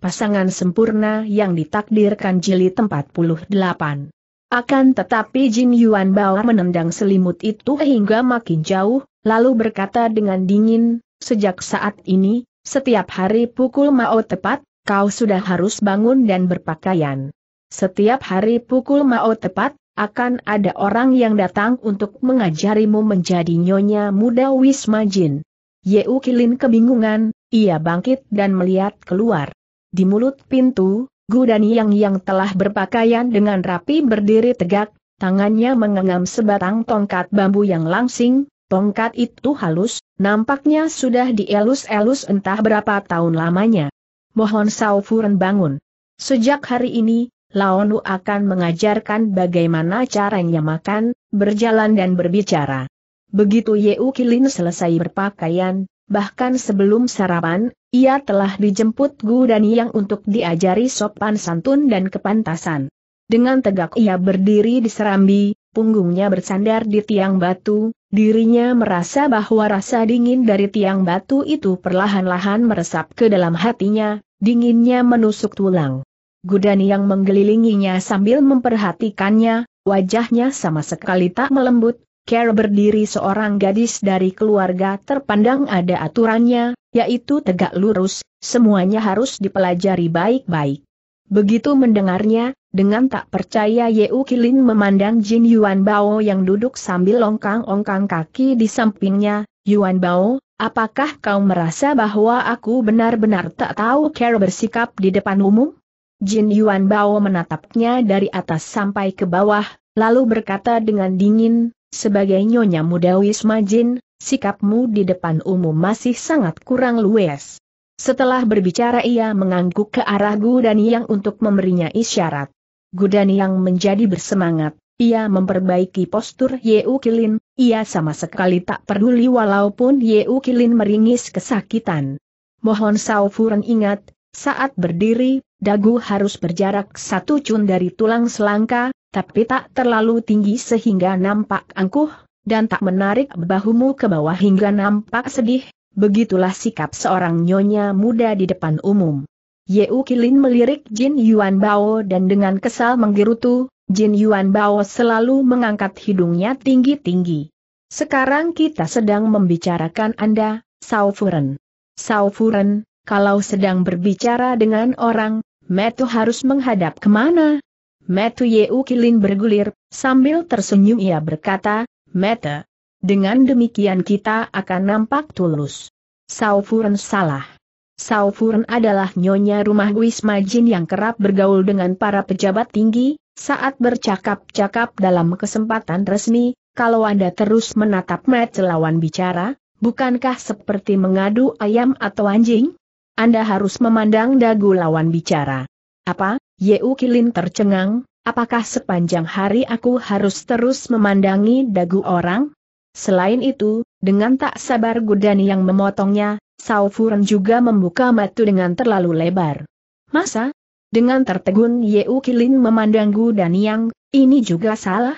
pasangan sempurna yang ditakdirkan tempat puluh delapan. Akan tetapi Jin Yuan Bao menendang selimut itu hingga makin jauh, lalu berkata dengan dingin, sejak saat ini, setiap hari pukul Mao tepat, kau sudah harus bangun dan berpakaian. Setiap hari pukul Mao tepat, akan ada orang yang datang untuk mengajarimu menjadi nyonya muda Wisma Jin. Yeu Kilin kebingungan, ia bangkit dan melihat keluar. Di mulut pintu, Gudani yang yang telah berpakaian dengan rapi berdiri tegak, tangannya mengengam sebatang tongkat bambu yang langsing, tongkat itu halus, nampaknya sudah dielus-elus entah berapa tahun lamanya. Mohon Saufuren bangun. Sejak hari ini, Laonu akan mengajarkan bagaimana caranya makan, berjalan dan berbicara. Begitu Yeu Kilin selesai berpakaian, bahkan sebelum sarapan, ia telah dijemput Gu dan Yang untuk diajari sopan santun dan kepantasan. Dengan tegak ia berdiri di serambi, punggungnya bersandar di tiang batu, dirinya merasa bahwa rasa dingin dari tiang batu itu perlahan-lahan meresap ke dalam hatinya, dinginnya menusuk tulang. Gudani yang menggelilinginya sambil memperhatikannya, wajahnya sama sekali tak melembut, Ker berdiri seorang gadis dari keluarga terpandang ada aturannya, yaitu tegak lurus, semuanya harus dipelajari baik-baik. Begitu mendengarnya, dengan tak percaya Yeu Kilin memandang Jin Yuan Bao yang duduk sambil longkang-ongkang kaki di sampingnya, Yuan Bao, apakah kau merasa bahwa aku benar-benar tak tahu Ker bersikap di depan umum? Jin Yuan Bao menatapnya dari atas sampai ke bawah, lalu berkata dengan dingin, sebagai nyonya muda Wisma Jin, sikapmu di depan umum masih sangat kurang luwes. Setelah berbicara ia mengangguk ke arah Gudani yang untuk memberinya isyarat. Gudani yang menjadi bersemangat, ia memperbaiki postur Yeu Kilin, ia sama sekali tak peduli walaupun Yeu Kilin meringis kesakitan. Mohon Sao Furen ingat, saat berdiri, dagu harus berjarak satu cun dari tulang selangka, tapi tak terlalu tinggi sehingga nampak angkuh, dan tak menarik bahumu ke bawah hingga nampak sedih, begitulah sikap seorang nyonya muda di depan umum. Yeu Kilin melirik Jin Yuan Bao dan dengan kesal menggerutu, Jin Yuan Bao selalu mengangkat hidungnya tinggi-tinggi. Sekarang kita sedang membicarakan Anda, Sao Furen. Sao Furen, kalau sedang berbicara dengan orang, Metu harus menghadap kemana? Metu Yeu Kilin bergulir, sambil tersenyum ia berkata, Meta, Dengan demikian kita akan nampak tulus. Saufuren salah. Saufuren adalah nyonya rumah Wisma Jin yang kerap bergaul dengan para pejabat tinggi, saat bercakap-cakap dalam kesempatan resmi, kalau Anda terus menatap Mete lawan bicara, bukankah seperti mengadu ayam atau anjing? Anda harus memandang dagu lawan bicara. Apa? Yeu Kilin tercengang, apakah sepanjang hari aku harus terus memandangi dagu orang? Selain itu, dengan tak sabar Gudani yang memotongnya, Sao Furen juga membuka matu dengan terlalu lebar. Masa? Dengan tertegun Yeu Kilin memandang Gudani yang, ini juga salah?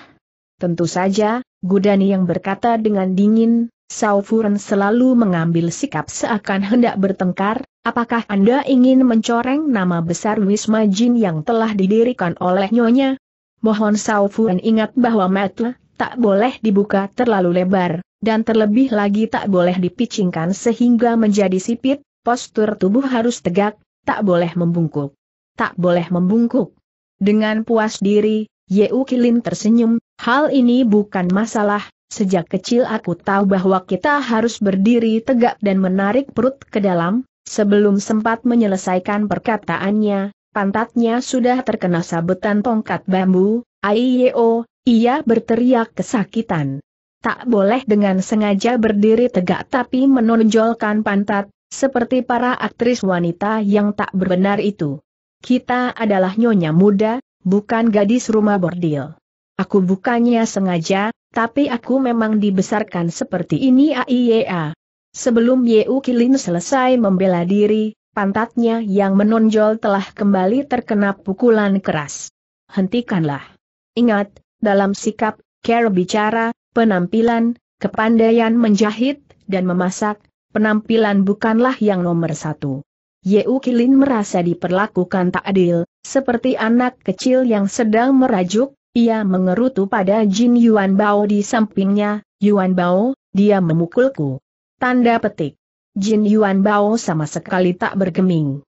Tentu saja, Gudani yang berkata dengan dingin, Sao Furen selalu mengambil sikap seakan hendak bertengkar, Apakah Anda ingin mencoreng nama besar Wisma Jin yang telah didirikan oleh Nyonya? Mohon saufu dan ingat bahwa mata tak boleh dibuka terlalu lebar, dan terlebih lagi tak boleh dipicingkan sehingga menjadi sipit, postur tubuh harus tegak, tak boleh membungkuk. Tak boleh membungkuk. Dengan puas diri, Yeu Kilin tersenyum, hal ini bukan masalah, sejak kecil aku tahu bahwa kita harus berdiri tegak dan menarik perut ke dalam, Sebelum sempat menyelesaikan perkataannya, pantatnya sudah terkena sabetan tongkat bambu, Aiyo, ia berteriak kesakitan. Tak boleh dengan sengaja berdiri tegak tapi menonjolkan pantat, seperti para aktris wanita yang tak berbenar itu. Kita adalah nyonya muda, bukan gadis rumah bordil. Aku bukannya sengaja, tapi aku memang dibesarkan seperti ini Aiyo. Sebelum Yeu Kilin selesai membela diri, pantatnya yang menonjol telah kembali terkena pukulan keras. Hentikanlah. Ingat, dalam sikap, care bicara, penampilan, kepandaian menjahit, dan memasak, penampilan bukanlah yang nomor satu. Yeu Kilin merasa diperlakukan tak adil, seperti anak kecil yang sedang merajuk, ia mengerutu pada Jin Yuan Bao di sampingnya, Yuan Bao, dia memukulku. Tanda petik. Jin Yuan Bao sama sekali tak bergeming.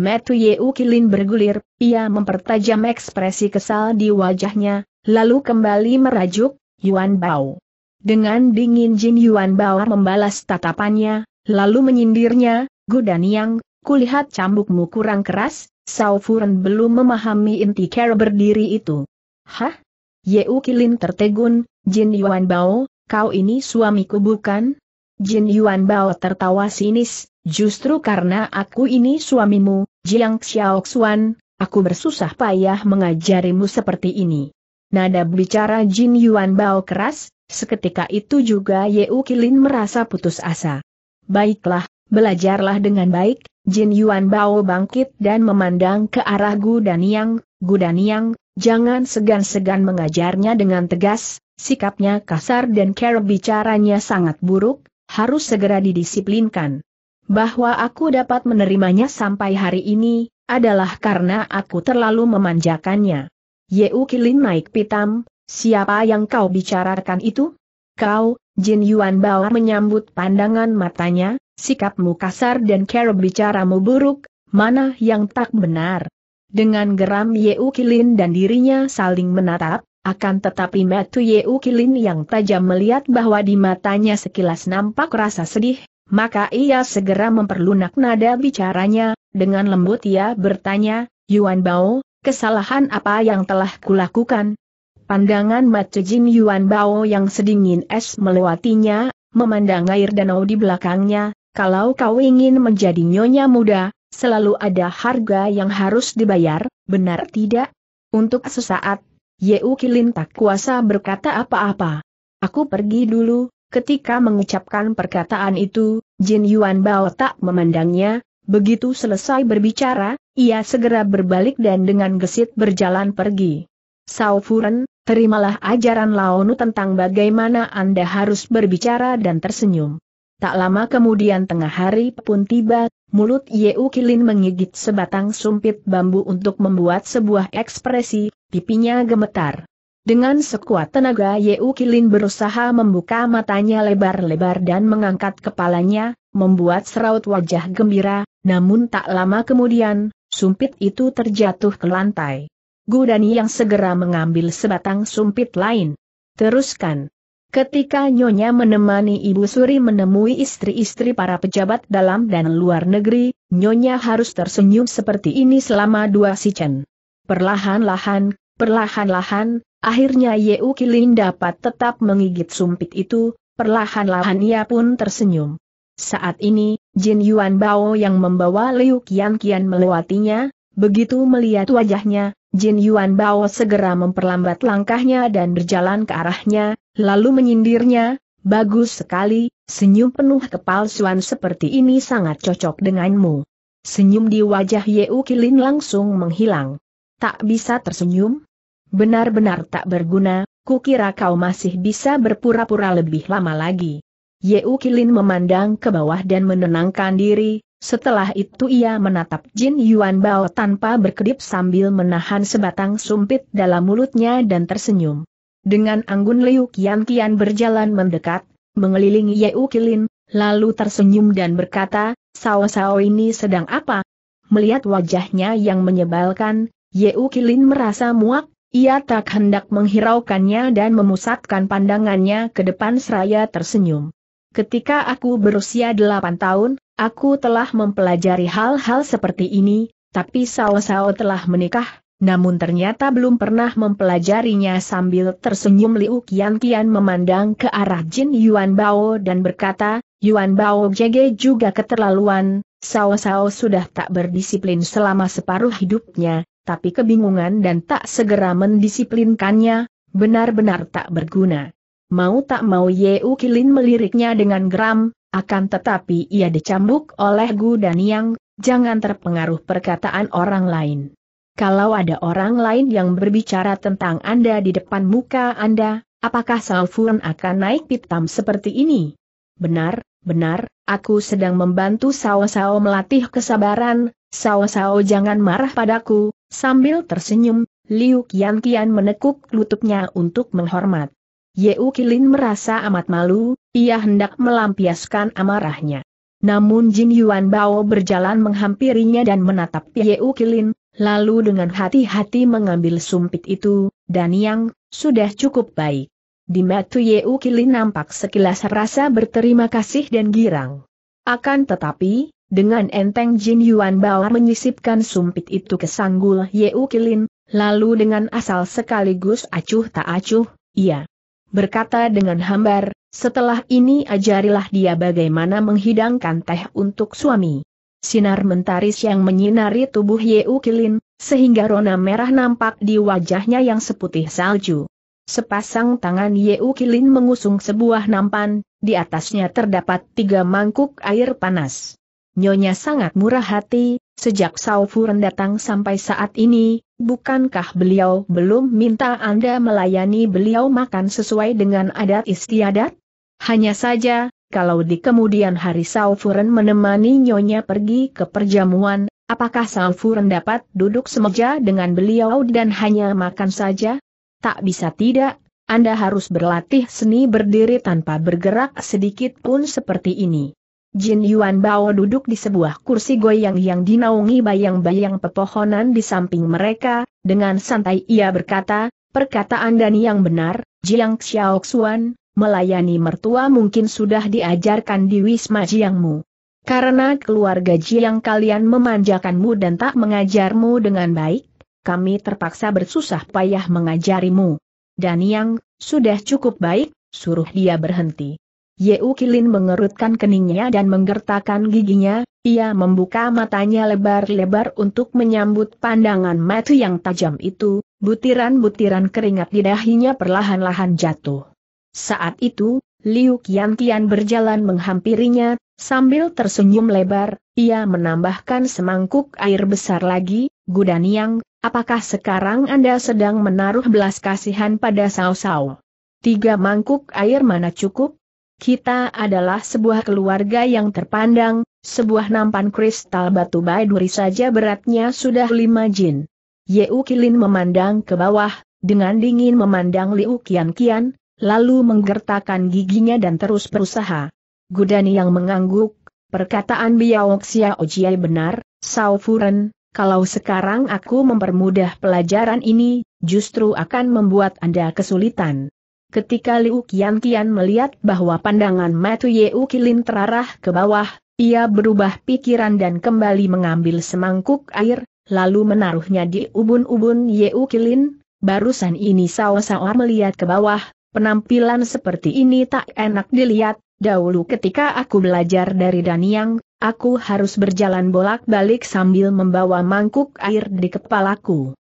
Metu Yeu Kilin bergulir, ia mempertajam ekspresi kesal di wajahnya, lalu kembali merajuk, Yuan Bao. Dengan dingin Jin Yuan Bao membalas tatapannya, lalu menyindirnya, Gudan Yang, kulihat cambukmu kurang keras, Sao Furen belum memahami inti cara berdiri itu. Hah? Yeu Kilin tertegun, Jin Yuan Bao, kau ini suamiku bukan? Jin Yuan Bao tertawa sinis, justru karena aku ini suamimu, Jiang Xiao Xuan, aku bersusah payah mengajarimu seperti ini. Nada bicara Jin Yuan Bao keras, seketika itu juga Yeu Kilin merasa putus asa. Baiklah, belajarlah dengan baik, Jin Yuan Bao bangkit dan memandang ke arah Gu Daniang, Gu Daniang, jangan segan-segan mengajarnya dengan tegas, sikapnya kasar dan cara bicaranya sangat buruk, harus segera didisiplinkan. Bahwa aku dapat menerimanya sampai hari ini, adalah karena aku terlalu memanjakannya. Ye Kilin naik pitam, siapa yang kau bicarakan itu? Kau, Jin Yuan Bao menyambut pandangan matanya, sikapmu kasar dan cara bicaramu buruk, mana yang tak benar. Dengan geram Ye Kilin dan dirinya saling menatap, akan tetapi Matu Yeu Kilin yang tajam melihat bahwa di matanya sekilas nampak rasa sedih, maka ia segera memperlunak nada bicaranya, dengan lembut ia bertanya, Yuan Bao, kesalahan apa yang telah kulakukan? Pandangan Matu Jin Yuan Bao yang sedingin es melewatinya, memandang air danau di belakangnya, kalau kau ingin menjadi nyonya muda, selalu ada harga yang harus dibayar, benar tidak? Untuk sesaat, Yeu Kilin tak kuasa berkata apa-apa. Aku pergi dulu, ketika mengucapkan perkataan itu, Jin Yuan Bao tak memandangnya, begitu selesai berbicara, ia segera berbalik dan dengan gesit berjalan pergi. Sao Furen, terimalah ajaran Laonu tentang bagaimana Anda harus berbicara dan tersenyum. Tak lama kemudian tengah hari pun tiba, mulut Yeu Kilin menggigit sebatang sumpit bambu untuk membuat sebuah ekspresi, pipinya gemetar. Dengan sekuat tenaga Yeu Kilin berusaha membuka matanya lebar-lebar dan mengangkat kepalanya, membuat seraut wajah gembira, namun tak lama kemudian, sumpit itu terjatuh ke lantai. Gu Gudani yang segera mengambil sebatang sumpit lain. Teruskan. Ketika Nyonya menemani Ibu Suri menemui istri-istri para pejabat dalam dan luar negeri, Nyonya harus tersenyum seperti ini selama dua sichen. Perlahan-lahan, perlahan-lahan, akhirnya Yeukilin Ukilin dapat tetap menggigit sumpit itu, perlahan-lahan ia pun tersenyum. Saat ini, Jin Yuan Bao yang membawa Liu Qian Qian melewatinya, begitu melihat wajahnya, Jin Yuan Bao segera memperlambat langkahnya dan berjalan ke arahnya, lalu menyindirnya, bagus sekali, senyum penuh kepalsuan seperti ini sangat cocok denganmu. Senyum di wajah Yeukilin Ukilin langsung menghilang tak bisa tersenyum? Benar-benar tak berguna, kukira kau masih bisa berpura-pura lebih lama lagi. Yeu Kilin memandang ke bawah dan menenangkan diri, setelah itu ia menatap Jin Yuan Bao tanpa berkedip sambil menahan sebatang sumpit dalam mulutnya dan tersenyum. Dengan anggun Liu Kian Kian berjalan mendekat, mengelilingi Yeu Kilin, lalu tersenyum dan berkata, Sao Sao ini sedang apa? Melihat wajahnya yang menyebalkan, Yeu Kilin merasa muak, ia tak hendak menghiraukannya dan memusatkan pandangannya ke depan seraya tersenyum. Ketika aku berusia delapan tahun, aku telah mempelajari hal-hal seperti ini, tapi Sao-Sao telah menikah, namun ternyata belum pernah mempelajarinya sambil tersenyum Liu Qian Qian memandang ke arah Jin Yuan Bao dan berkata, Yuan Bao JG juga keterlaluan, Sao-Sao sudah tak berdisiplin selama separuh hidupnya, tapi kebingungan dan tak segera mendisiplinkannya, benar-benar tak berguna. Mau tak mau Yeu Kilin meliriknya dengan geram, akan tetapi ia dicambuk oleh Gu dan Yang, jangan terpengaruh perkataan orang lain. Kalau ada orang lain yang berbicara tentang Anda di depan muka Anda, apakah Salfun akan naik pitam seperti ini? Benar, benar, aku sedang membantu Sao-Sao melatih kesabaran, Sao-Sao jangan marah padaku, Sambil tersenyum, Liu Qian Qian menekuk lututnya untuk menghormat. Yeu Kilin merasa amat malu, ia hendak melampiaskan amarahnya. Namun Jin Yuan Bao berjalan menghampirinya dan menatap Yeu Kilin, lalu dengan hati-hati mengambil sumpit itu, dan yang, sudah cukup baik. Di Ye Yeu Kilin nampak sekilas rasa berterima kasih dan girang. Akan tetapi, dengan enteng Jin Yuan Bao menyisipkan sumpit itu ke sanggul Yeu Kilin, lalu dengan asal sekaligus acuh tak acuh, ia berkata dengan hambar, setelah ini ajarilah dia bagaimana menghidangkan teh untuk suami. Sinar mentari yang menyinari tubuh Yeu Kilin, sehingga rona merah nampak di wajahnya yang seputih salju. Sepasang tangan Yeu Kilin mengusung sebuah nampan, di atasnya terdapat tiga mangkuk air panas. Nyonya sangat murah hati, sejak Saufuren datang sampai saat ini, bukankah beliau belum minta Anda melayani beliau makan sesuai dengan adat istiadat? Hanya saja, kalau di kemudian hari Saufuren menemani Nyonya pergi ke perjamuan, apakah Saufuren dapat duduk semeja dengan beliau dan hanya makan saja? Tak bisa tidak, Anda harus berlatih seni berdiri tanpa bergerak sedikit pun seperti ini. Jin Yuan Bao duduk di sebuah kursi goyang yang dinaungi bayang-bayang pepohonan di samping mereka, dengan santai ia berkata, perkataan Dani yang benar, Jiang Xiaoxuan, melayani mertua mungkin sudah diajarkan di Wisma Jiangmu. Karena keluarga Jiang kalian memanjakanmu dan tak mengajarmu dengan baik, kami terpaksa bersusah payah mengajarimu. Dan yang, sudah cukup baik, suruh dia berhenti. Yeu Kilin mengerutkan keningnya dan menggertakkan giginya, ia membuka matanya lebar-lebar untuk menyambut pandangan mata yang tajam itu, butiran-butiran keringat di dahinya perlahan-lahan jatuh. Saat itu, Liu Qian Qian berjalan menghampirinya, sambil tersenyum lebar, ia menambahkan semangkuk air besar lagi, Yang, apakah sekarang Anda sedang menaruh belas kasihan pada Sao Sao? Tiga mangkuk air mana cukup? Kita adalah sebuah keluarga yang terpandang, sebuah nampan kristal batu baiduri saja beratnya sudah lima jin. Yeu Kilin memandang ke bawah, dengan dingin memandang Liu Kian Kian, lalu menggertakkan giginya dan terus berusaha. Gudani yang mengangguk, perkataan Biao Xia Ojiai benar, Sao Furen, kalau sekarang aku mempermudah pelajaran ini, justru akan membuat Anda kesulitan. Ketika Liu Qian Qian melihat bahwa pandangan Matu Yeu Kilin terarah ke bawah, ia berubah pikiran dan kembali mengambil semangkuk air, lalu menaruhnya di ubun-ubun Yeu Kilin, barusan ini Sao-Sao melihat ke bawah, penampilan seperti ini tak enak dilihat, dahulu ketika aku belajar dari Daniang, Aku harus berjalan bolak-balik sambil membawa mangkuk air di kepalaku.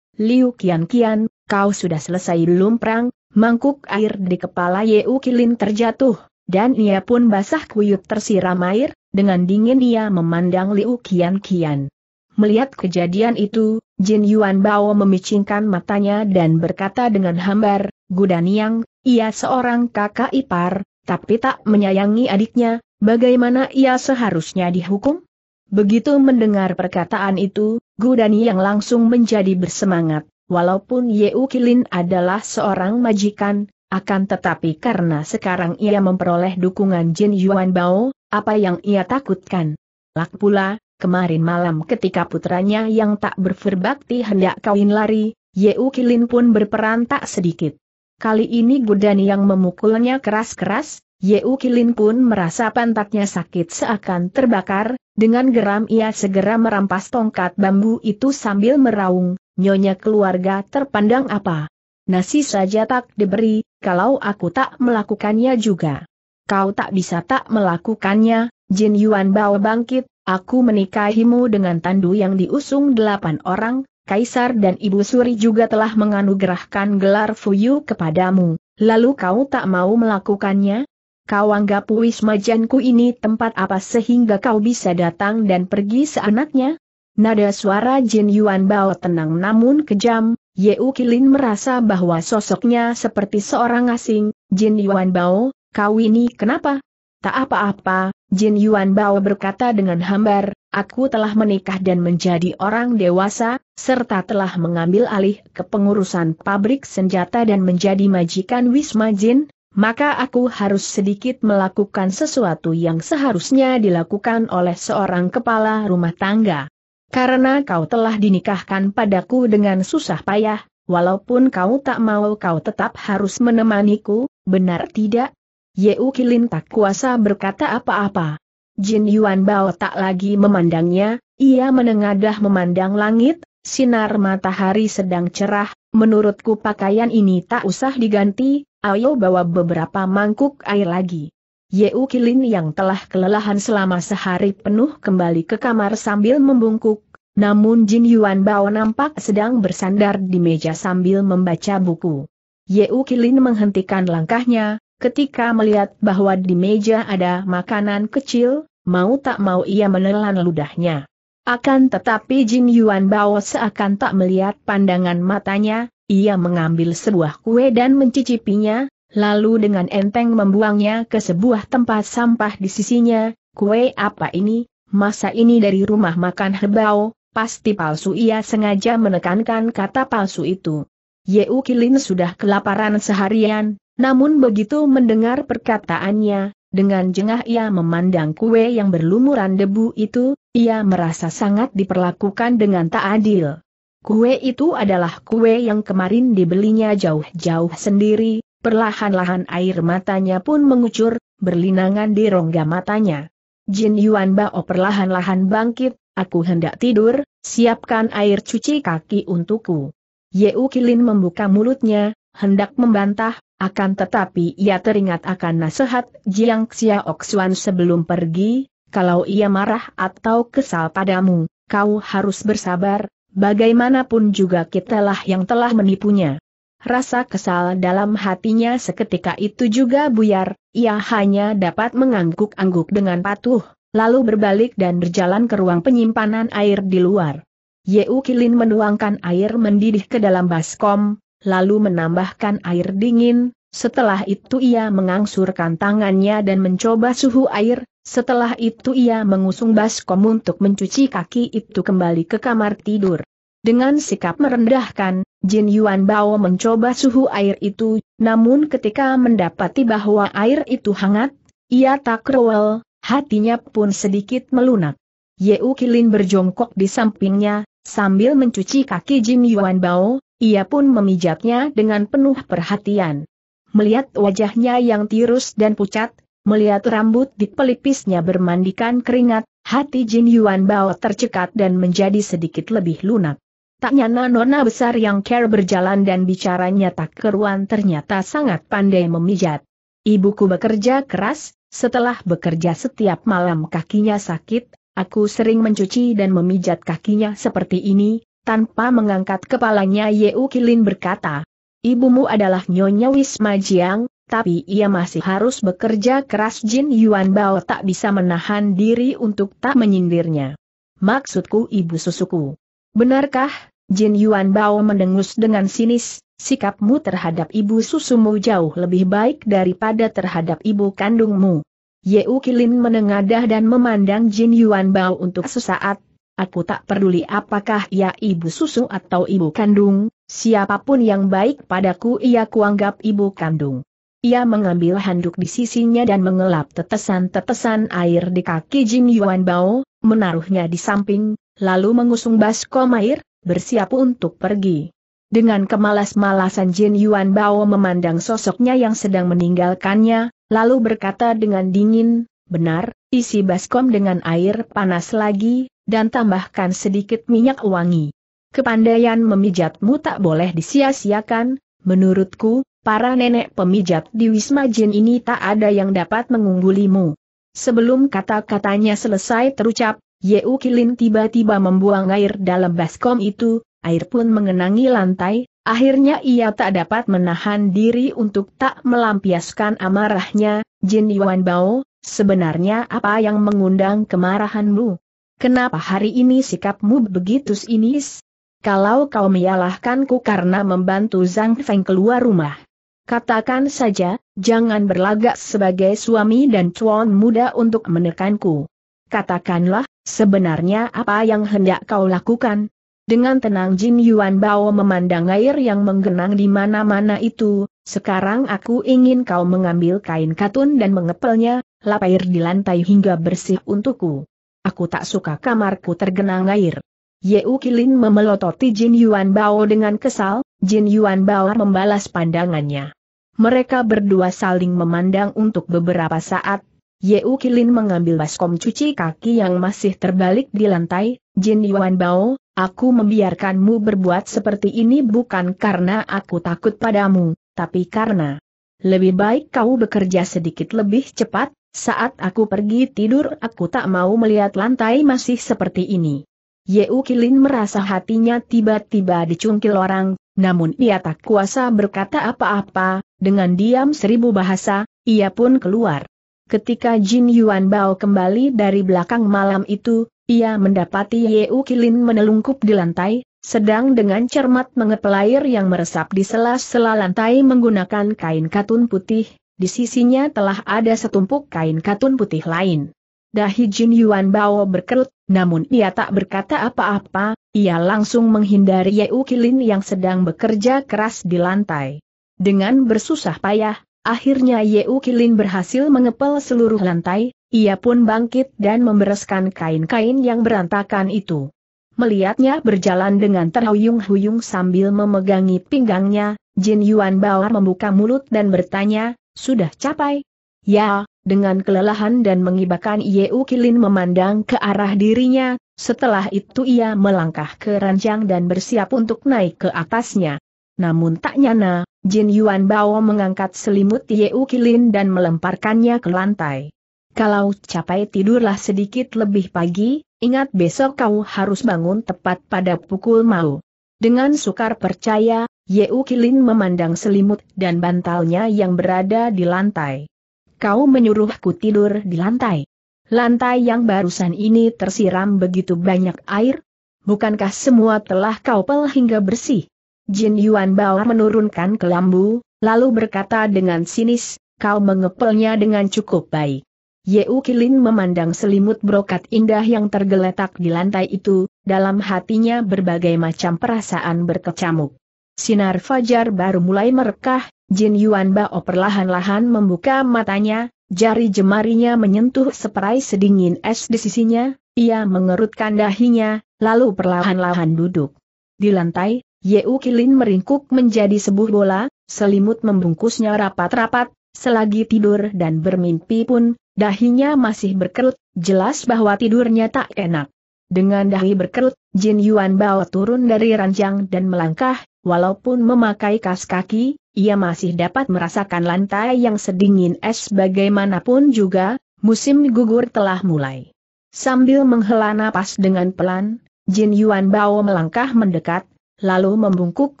Liu Qian Qian, kau sudah selesai belum perang? mangkuk air di kepala Yeu Kilin terjatuh, dan ia pun basah kuyup tersiram air, dengan dingin ia memandang Liu Kian Kian. Melihat kejadian itu, Jin Yuan Bao memicingkan matanya dan berkata dengan hambar, Gudaniang, ia seorang kakak ipar, tapi tak menyayangi adiknya, bagaimana ia seharusnya dihukum? Begitu mendengar perkataan itu, Gudani yang langsung menjadi bersemangat walaupun Yeu Kilin adalah seorang majikan, akan tetapi karena sekarang ia memperoleh dukungan Jin Yuan Bao, apa yang ia takutkan? Lak pula, kemarin malam ketika putranya yang tak berferbakti hendak kawin lari, Yeu Kilin pun berperan tak sedikit. Kali ini Gudani yang memukulnya keras-keras, Yeu Kilin pun merasa pantatnya sakit seakan terbakar, dengan geram ia segera merampas tongkat bambu itu sambil meraung, nyonya keluarga terpandang apa? Nasi saja tak diberi, kalau aku tak melakukannya juga. Kau tak bisa tak melakukannya, Jin Yuan Bao bangkit, aku menikahimu dengan tandu yang diusung delapan orang, Kaisar dan Ibu Suri juga telah menganugerahkan gelar Fuyu kepadamu, lalu kau tak mau melakukannya? Kau anggap Wisma Janku ini tempat apa sehingga kau bisa datang dan pergi seanaknya? Nada suara Jin Yuan Bao tenang namun kejam, U Kilin merasa bahwa sosoknya seperti seorang asing, Jin Yuan Bao, kau ini kenapa? Tak apa-apa, Jin Yuan Bao berkata dengan hambar, aku telah menikah dan menjadi orang dewasa, serta telah mengambil alih kepengurusan pabrik senjata dan menjadi majikan Wisma Jin, maka aku harus sedikit melakukan sesuatu yang seharusnya dilakukan oleh seorang kepala rumah tangga. Karena kau telah dinikahkan padaku dengan susah payah, walaupun kau tak mau kau tetap harus menemaniku, benar tidak? Yeu Kilin tak kuasa berkata apa-apa. Jin Yuan Bao tak lagi memandangnya, ia menengadah memandang langit, sinar matahari sedang cerah, menurutku pakaian ini tak usah diganti, ayo bawa beberapa mangkuk air lagi. Yeu Kilin yang telah kelelahan selama sehari penuh kembali ke kamar sambil membungkuk, namun Jin Yuan Bao nampak sedang bersandar di meja sambil membaca buku. Yeu Kilin menghentikan langkahnya, ketika melihat bahwa di meja ada makanan kecil, mau tak mau ia menelan ludahnya. Akan tetapi Jin Yuan Bao seakan tak melihat pandangan matanya, ia mengambil sebuah kue dan mencicipinya, lalu dengan enteng membuangnya ke sebuah tempat sampah di sisinya, kue apa ini, masa ini dari rumah makan hebau, pasti palsu ia sengaja menekankan kata palsu itu. Yeu Kilin sudah kelaparan seharian, namun begitu mendengar perkataannya, dengan jengah ia memandang kue yang berlumuran debu itu, ia merasa sangat diperlakukan dengan tak adil. Kue itu adalah kue yang kemarin dibelinya jauh-jauh sendiri, Perlahan-lahan air matanya pun mengucur, berlinangan di rongga matanya. Jin Yuan Bao perlahan-lahan bangkit, aku hendak tidur, siapkan air cuci kaki untukku. Ye Kilin membuka mulutnya, hendak membantah, akan tetapi ia teringat akan nasihat Jiang Xiaoxuan sebelum pergi, kalau ia marah atau kesal padamu, kau harus bersabar, bagaimanapun juga kitalah yang telah menipunya. Rasa kesal dalam hatinya seketika itu juga buyar, ia hanya dapat mengangguk-angguk dengan patuh, lalu berbalik dan berjalan ke ruang penyimpanan air di luar. Yeu Kilin menuangkan air mendidih ke dalam baskom, lalu menambahkan air dingin, setelah itu ia mengangsurkan tangannya dan mencoba suhu air, setelah itu ia mengusung baskom untuk mencuci kaki itu kembali ke kamar tidur. Dengan sikap merendahkan, Jin Yuan Bao mencoba suhu air itu, namun ketika mendapati bahwa air itu hangat, ia tak rewel, hatinya pun sedikit melunak. U Kilin berjongkok di sampingnya, sambil mencuci kaki Jin Yuan Bao, ia pun memijatnya dengan penuh perhatian. Melihat wajahnya yang tirus dan pucat, melihat rambut di pelipisnya bermandikan keringat, hati Jin Yuan Bao tercekat dan menjadi sedikit lebih lunak. Tak nyana nona besar yang care berjalan dan bicaranya tak keruan ternyata sangat pandai memijat. Ibuku bekerja keras, setelah bekerja setiap malam kakinya sakit, aku sering mencuci dan memijat kakinya seperti ini, tanpa mengangkat kepalanya Yeu Kilin berkata. Ibumu adalah Nyonya Wisma Jiang, tapi ia masih harus bekerja keras Jin Yuan Bao tak bisa menahan diri untuk tak menyindirnya. Maksudku ibu susuku. Benarkah, Jin Yuan Bao mendengus dengan sinis, sikapmu terhadap ibu susumu jauh lebih baik daripada terhadap ibu kandungmu. Ye Kilin menengadah dan memandang Jin Yuan Bao untuk sesaat, Aku tak peduli apakah ia ibu susu atau ibu kandung, siapapun yang baik padaku ia kuanggap ibu kandung. Ia mengambil handuk di sisinya dan mengelap tetesan-tetesan air di kaki Jin Yuan Bao, menaruhnya di samping, lalu mengusung baskom air, bersiap untuk pergi. Dengan kemalas-malasan Jin Yuan Bao memandang sosoknya yang sedang meninggalkannya, lalu berkata dengan dingin, benar, isi baskom dengan air panas lagi, dan tambahkan sedikit minyak wangi. Kepandaian memijatmu tak boleh disia-siakan, menurutku, para nenek pemijat di Wisma Jin ini tak ada yang dapat mengunggulimu. Sebelum kata-katanya selesai terucap, Yeu Kilin tiba-tiba membuang air dalam baskom itu, air pun mengenangi lantai, akhirnya ia tak dapat menahan diri untuk tak melampiaskan amarahnya, Jin Yuan Bao, sebenarnya apa yang mengundang kemarahanmu? Kenapa hari ini sikapmu begitu sinis? Kalau kau menyalahkanku karena membantu Zhang Feng keluar rumah, Katakan saja, jangan berlagak sebagai suami dan cuan muda untuk menekanku. Katakanlah, Sebenarnya apa yang hendak kau lakukan? Dengan tenang Jin Yuan Bao memandang air yang menggenang di mana-mana itu, sekarang aku ingin kau mengambil kain katun dan mengepelnya, lap air di lantai hingga bersih untukku. Aku tak suka kamarku tergenang air. Ye Kilin memelototi Jin Yuan Bao dengan kesal, Jin Yuan Bao membalas pandangannya. Mereka berdua saling memandang untuk beberapa saat, Yeu Kilin mengambil baskom cuci kaki yang masih terbalik di lantai, Jin Yuan Bao, aku membiarkanmu berbuat seperti ini bukan karena aku takut padamu, tapi karena lebih baik kau bekerja sedikit lebih cepat, saat aku pergi tidur aku tak mau melihat lantai masih seperti ini. Yeu Kilin merasa hatinya tiba-tiba dicungkil orang, namun ia tak kuasa berkata apa-apa, dengan diam seribu bahasa, ia pun keluar. Ketika Jin Yuan Bao kembali dari belakang malam itu, ia mendapati Ye U Kilin menelungkup di lantai, sedang dengan cermat mengepel air yang meresap di sela-sela lantai menggunakan kain katun putih, di sisinya telah ada setumpuk kain katun putih lain. Dahi Jin Yuan Bao berkerut, namun ia tak berkata apa-apa, ia langsung menghindari Ye U Kilin yang sedang bekerja keras di lantai. Dengan bersusah payah, Akhirnya Yeu Kilin berhasil mengepel seluruh lantai, ia pun bangkit dan membereskan kain-kain yang berantakan itu. Melihatnya berjalan dengan terhuyung-huyung sambil memegangi pinggangnya, Jin Yuan Bao membuka mulut dan bertanya, sudah capai? Ya, dengan kelelahan dan mengibakan Yeu Kilin memandang ke arah dirinya, setelah itu ia melangkah ke ranjang dan bersiap untuk naik ke atasnya. Namun tak nyana, Jin Yuan Bao mengangkat selimut Yeu Kilin dan melemparkannya ke lantai. Kalau capai tidurlah sedikit lebih pagi, ingat besok kau harus bangun tepat pada pukul mau. Dengan sukar percaya, Yeu Kilin memandang selimut dan bantalnya yang berada di lantai. Kau menyuruhku tidur di lantai. Lantai yang barusan ini tersiram begitu banyak air. Bukankah semua telah kau pel hingga bersih? Jin Yuan Bao menurunkan kelambu, lalu berkata dengan sinis, kau mengepelnya dengan cukup baik. Ye Kilin memandang selimut brokat indah yang tergeletak di lantai itu, dalam hatinya berbagai macam perasaan berkecamuk. Sinar fajar baru mulai merekah, Jin Yuan Bao perlahan-lahan membuka matanya, jari jemarinya menyentuh seperai sedingin es di sisinya, ia mengerutkan dahinya, lalu perlahan-lahan duduk. Di lantai, Yeu Kilin meringkuk menjadi sebuah bola, selimut membungkusnya rapat-rapat, selagi tidur dan bermimpi pun, dahinya masih berkerut, jelas bahwa tidurnya tak enak. Dengan dahi berkerut, Jin Yuan Bao turun dari ranjang dan melangkah, walaupun memakai kas kaki, ia masih dapat merasakan lantai yang sedingin es bagaimanapun juga, musim gugur telah mulai. Sambil menghela napas dengan pelan, Jin Yuan Bao melangkah mendekat, lalu membungkuk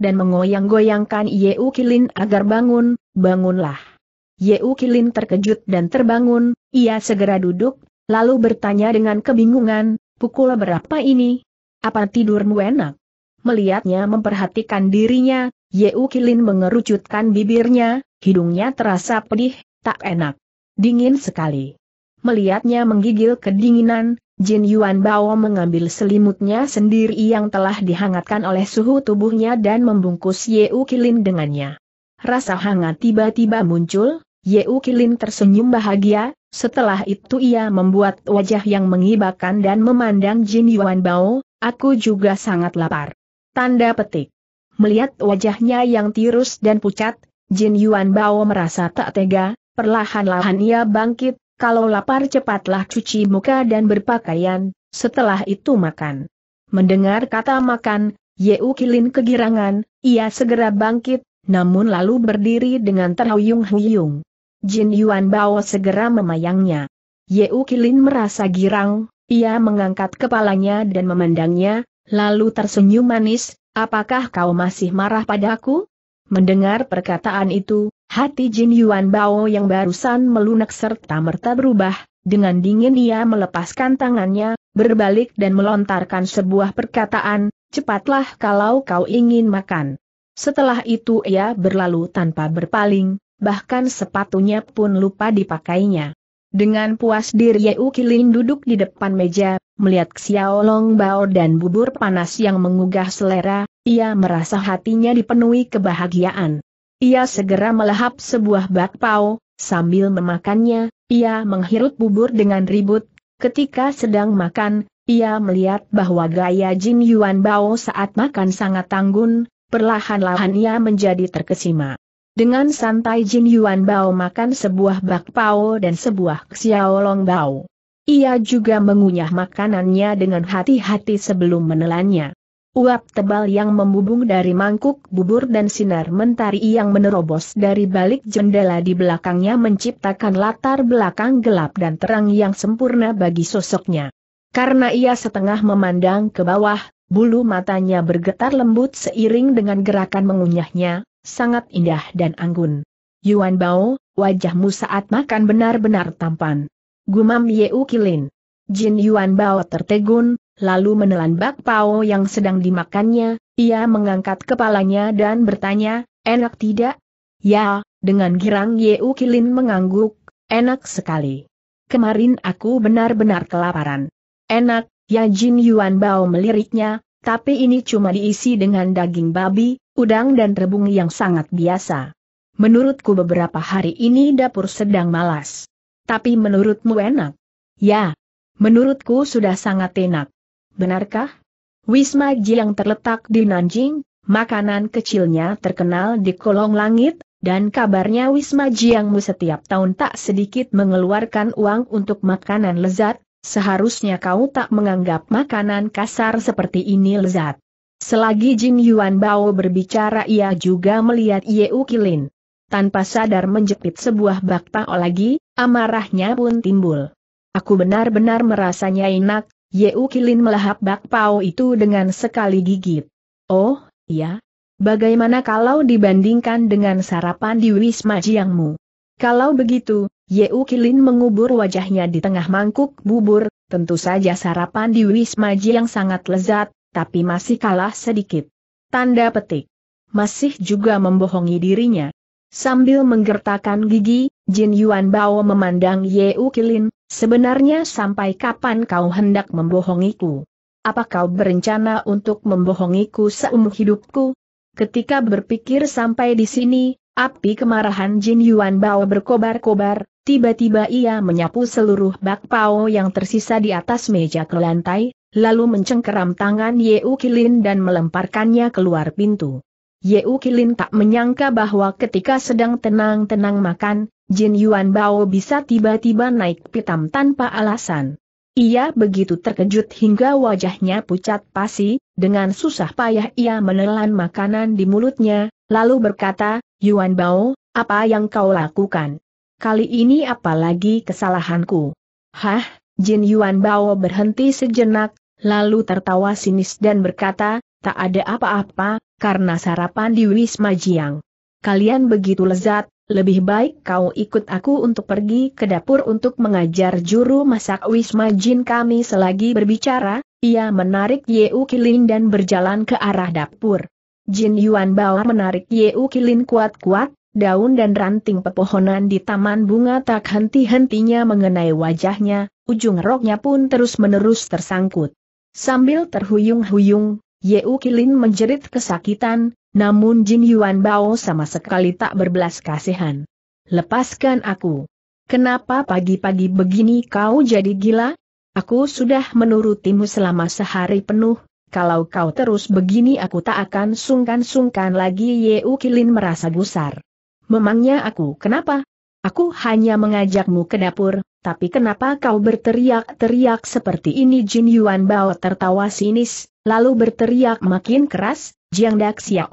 dan mengoyang-goyangkan Yeu Kilin agar bangun, bangunlah. Yeu Kilin terkejut dan terbangun, ia segera duduk, lalu bertanya dengan kebingungan, pukul berapa ini? Apa tidurmu enak? Melihatnya memperhatikan dirinya, Yeu Kilin mengerucutkan bibirnya, hidungnya terasa pedih, tak enak. Dingin sekali. Melihatnya menggigil kedinginan, Jin Yuan Bao mengambil selimutnya sendiri yang telah dihangatkan oleh suhu tubuhnya dan membungkus U Kilin dengannya. Rasa hangat tiba-tiba muncul, U Kilin tersenyum bahagia, setelah itu ia membuat wajah yang mengibakan dan memandang Jin Yuan Bao, aku juga sangat lapar. Tanda petik. Melihat wajahnya yang tirus dan pucat, Jin Yuan Bao merasa tak tega, perlahan-lahan ia bangkit, kalau lapar cepatlah cuci muka dan berpakaian, setelah itu makan. Mendengar kata makan, Yeu Kilin kegirangan, ia segera bangkit, namun lalu berdiri dengan terhuyung-huyung. Jin Yuan Bao segera memayangnya. Yeu Kilin merasa girang, ia mengangkat kepalanya dan memandangnya, lalu tersenyum manis, apakah kau masih marah padaku? Mendengar perkataan itu, Hati Jin Yuan Bao yang barusan melunak serta merta berubah, dengan dingin ia melepaskan tangannya, berbalik dan melontarkan sebuah perkataan, cepatlah kalau kau ingin makan. Setelah itu ia berlalu tanpa berpaling, bahkan sepatunya pun lupa dipakainya. Dengan puas diri Yeu Kilin duduk di depan meja, melihat Xiaolong Bao dan bubur panas yang mengugah selera, ia merasa hatinya dipenuhi kebahagiaan. Ia segera melahap sebuah bakpao, sambil memakannya, ia menghirup bubur dengan ribut. Ketika sedang makan, ia melihat bahwa gaya Jin Yuan Bao saat makan sangat tanggun, perlahan-lahan ia menjadi terkesima. Dengan santai Jin Yuan Bao makan sebuah bakpao dan sebuah xiaolong bao. Ia juga mengunyah makanannya dengan hati-hati sebelum menelannya. Uap tebal yang membubung dari mangkuk bubur dan sinar mentari yang menerobos dari balik jendela di belakangnya menciptakan latar belakang gelap dan terang yang sempurna bagi sosoknya. Karena ia setengah memandang ke bawah, bulu matanya bergetar lembut seiring dengan gerakan mengunyahnya, sangat indah dan anggun. Yuan Bao, wajahmu saat makan benar-benar tampan. Gumam Yeu Kilin. Jin Yuan Bao tertegun, lalu menelan bakpao yang sedang dimakannya, ia mengangkat kepalanya dan bertanya, enak tidak? Ya, dengan girang Yeu Kilin mengangguk, enak sekali. Kemarin aku benar-benar kelaparan. Enak, ya Jin Yuan Bao meliriknya, tapi ini cuma diisi dengan daging babi, udang dan rebung yang sangat biasa. Menurutku beberapa hari ini dapur sedang malas. Tapi menurutmu enak? Ya, menurutku sudah sangat enak benarkah? Wisma Ji yang terletak di Nanjing, makanan kecilnya terkenal di kolong langit, dan kabarnya Wisma Jiangmu setiap tahun tak sedikit mengeluarkan uang untuk makanan lezat, seharusnya kau tak menganggap makanan kasar seperti ini lezat. Selagi Jin Yuan Bao berbicara ia juga melihat Ye U Kilin. Tanpa sadar menjepit sebuah bakta lagi, amarahnya pun timbul. Aku benar-benar merasanya enak, Yeu Kilin melahap bakpao itu dengan sekali gigit. Oh, ya. Bagaimana kalau dibandingkan dengan sarapan di Wisma Jiangmu? Kalau begitu, Yeu Kilin mengubur wajahnya di tengah mangkuk bubur, tentu saja sarapan di Wisma Jiang sangat lezat, tapi masih kalah sedikit. Tanda petik. Masih juga membohongi dirinya. Sambil menggertakkan gigi, Jin Yuan Bao memandang Yeu Kilin, Sebenarnya sampai kapan kau hendak membohongiku? Apa kau berencana untuk membohongiku seumur hidupku? Ketika berpikir sampai di sini, api kemarahan Jin Yuan Bao berkobar-kobar, tiba-tiba ia menyapu seluruh bakpao yang tersisa di atas meja ke lantai, lalu mencengkeram tangan Yeu Kilin dan melemparkannya keluar pintu. Yeu Kilin tak menyangka bahwa ketika sedang tenang-tenang makan, Jin Yuan Bao bisa tiba-tiba naik pitam tanpa alasan. Ia begitu terkejut hingga wajahnya pucat pasi, dengan susah payah ia menelan makanan di mulutnya, lalu berkata, Yuan Bao, apa yang kau lakukan? Kali ini apalagi kesalahanku? Hah, Jin Yuan Bao berhenti sejenak, lalu tertawa sinis dan berkata, tak ada apa-apa, karena sarapan di Wisma Jiang. Kalian begitu lezat, lebih baik kau ikut aku untuk pergi ke dapur untuk mengajar juru masak Wisma Jin kami selagi berbicara, ia menarik Yeu Kilin dan berjalan ke arah dapur. Jin Yuan Bao menarik Yeu Kilin kuat-kuat, daun dan ranting pepohonan di taman bunga tak henti-hentinya mengenai wajahnya, ujung roknya pun terus-menerus tersangkut. Sambil terhuyung-huyung, Yeu Kilin menjerit kesakitan, namun Jin Yuan Bao sama sekali tak berbelas kasihan. Lepaskan aku. Kenapa pagi-pagi begini kau jadi gila? Aku sudah menurutimu selama sehari penuh, kalau kau terus begini aku tak akan sungkan-sungkan lagi Yeu Kilin merasa gusar. Memangnya aku kenapa? Aku hanya mengajakmu ke dapur, tapi kenapa kau berteriak-teriak seperti ini Jin Yuan Bao tertawa sinis, lalu berteriak makin keras, Jiang Dak Xiao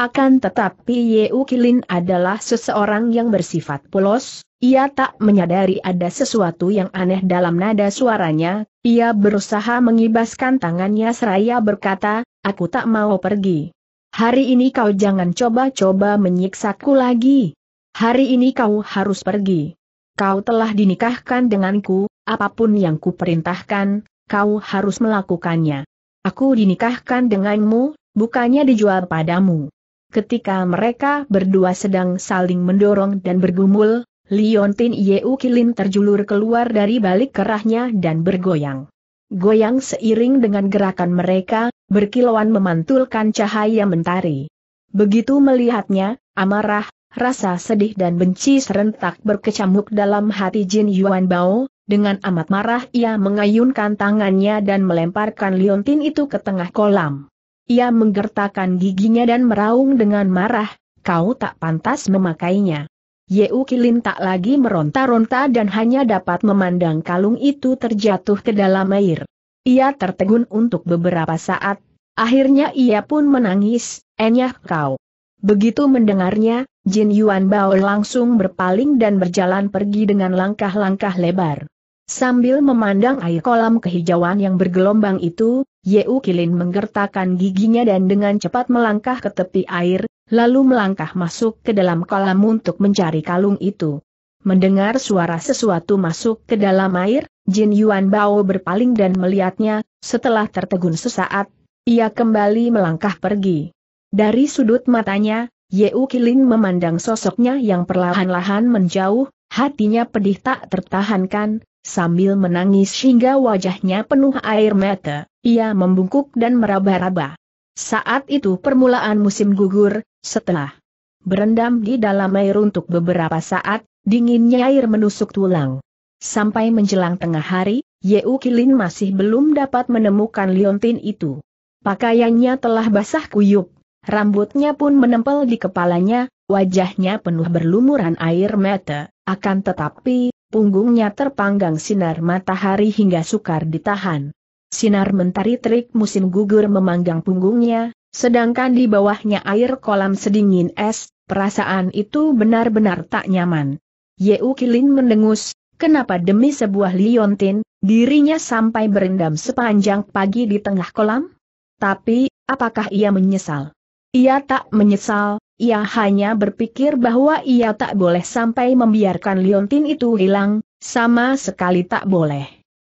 Akan tetapi Ye Ukilin adalah seseorang yang bersifat polos, ia tak menyadari ada sesuatu yang aneh dalam nada suaranya, ia berusaha mengibaskan tangannya seraya berkata, aku tak mau pergi. Hari ini kau jangan coba-coba menyiksaku lagi. Hari ini kau harus pergi. Kau telah dinikahkan denganku, apapun yang kuperintahkan, kau harus melakukannya. Aku dinikahkan denganmu, bukannya dijual padamu. Ketika mereka berdua sedang saling mendorong dan bergumul, Liontin Yeu Kilin terjulur keluar dari balik kerahnya dan bergoyang. Goyang seiring dengan gerakan mereka, berkilauan memantulkan cahaya mentari. Begitu melihatnya, amarah, rasa sedih dan benci serentak berkecamuk dalam hati Jin Yuan Bao, dengan amat marah ia mengayunkan tangannya dan melemparkan liontin itu ke tengah kolam. Ia menggertakkan giginya dan meraung dengan marah, kau tak pantas memakainya. Yeu Kilin tak lagi meronta-ronta dan hanya dapat memandang kalung itu terjatuh ke dalam air. Ia tertegun untuk beberapa saat, akhirnya ia pun menangis, enyah kau. Begitu mendengarnya, Jin Yuan Bao langsung berpaling dan berjalan pergi dengan langkah-langkah lebar. Sambil memandang air kolam kehijauan yang bergelombang itu, Yeu Kilin menggertakkan giginya dan dengan cepat melangkah ke tepi air, lalu melangkah masuk ke dalam kolam untuk mencari kalung itu. Mendengar suara sesuatu masuk ke dalam air, Jin Yuan Bao berpaling dan melihatnya, setelah tertegun sesaat, ia kembali melangkah pergi. Dari sudut matanya, Yeu Kilin memandang sosoknya yang perlahan-lahan menjauh, hatinya pedih tak tertahankan, Sambil menangis hingga wajahnya penuh air mata, ia membungkuk dan meraba-raba. Saat itu permulaan musim gugur, setelah berendam di dalam air untuk beberapa saat, dinginnya air menusuk tulang. Sampai menjelang tengah hari, Yeu Kilin masih belum dapat menemukan liontin itu. Pakaiannya telah basah kuyup, rambutnya pun menempel di kepalanya, wajahnya penuh berlumuran air mata, akan tetapi, punggungnya terpanggang sinar matahari hingga sukar ditahan. Sinar mentari terik musim gugur memanggang punggungnya, sedangkan di bawahnya air kolam sedingin es, perasaan itu benar-benar tak nyaman. Yeu Kilin mendengus, kenapa demi sebuah liontin, dirinya sampai berendam sepanjang pagi di tengah kolam? Tapi, apakah ia menyesal? Ia tak menyesal, ia hanya berpikir bahwa ia tak boleh sampai membiarkan Liontin itu hilang, sama sekali tak boleh.